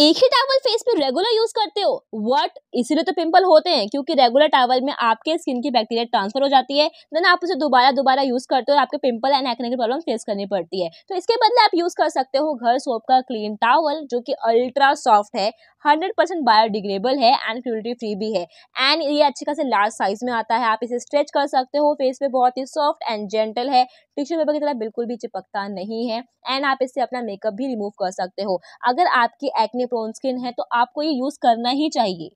एक ही towel face पे रेगुलर यूज करते हो व्हाट इसीलिए तो पिंपल होते हैं क्योंकि रेगुलर टावल में आपके स्किन की बैक्टीरिया ट्रांसफर हो जाती है देन आप उसे दोबारा दोबारा यूज करते हो आपके पिंपल एंड एक्ने की प्रॉब्लम फेस करनी पड़ती है तो इसके बदले आप यूज कर सकते हो घर सोप का क्लीन टावल जो कि अल्ट्रा सॉफ्ट है हंड्रेड परसेंट बायोडिग्रेबल है एंड क्यूलिटी फ्री भी है एंड ये अच्छी खासी लार्ज साइज में आता है आप इसे स्ट्रेच कर सकते हो फेस पे बहुत ही सॉफ्ट एंड जेंटल है टिश्यू पेपर की तरह बिल्कुल भी चिपकता नहीं है एंड आप इससे अपना मेकअप भी रिमूव कर सकते हो अगर आपकी एक्ने प्रोन स्किन है तो आपको ये यूज़ करना ही चाहिए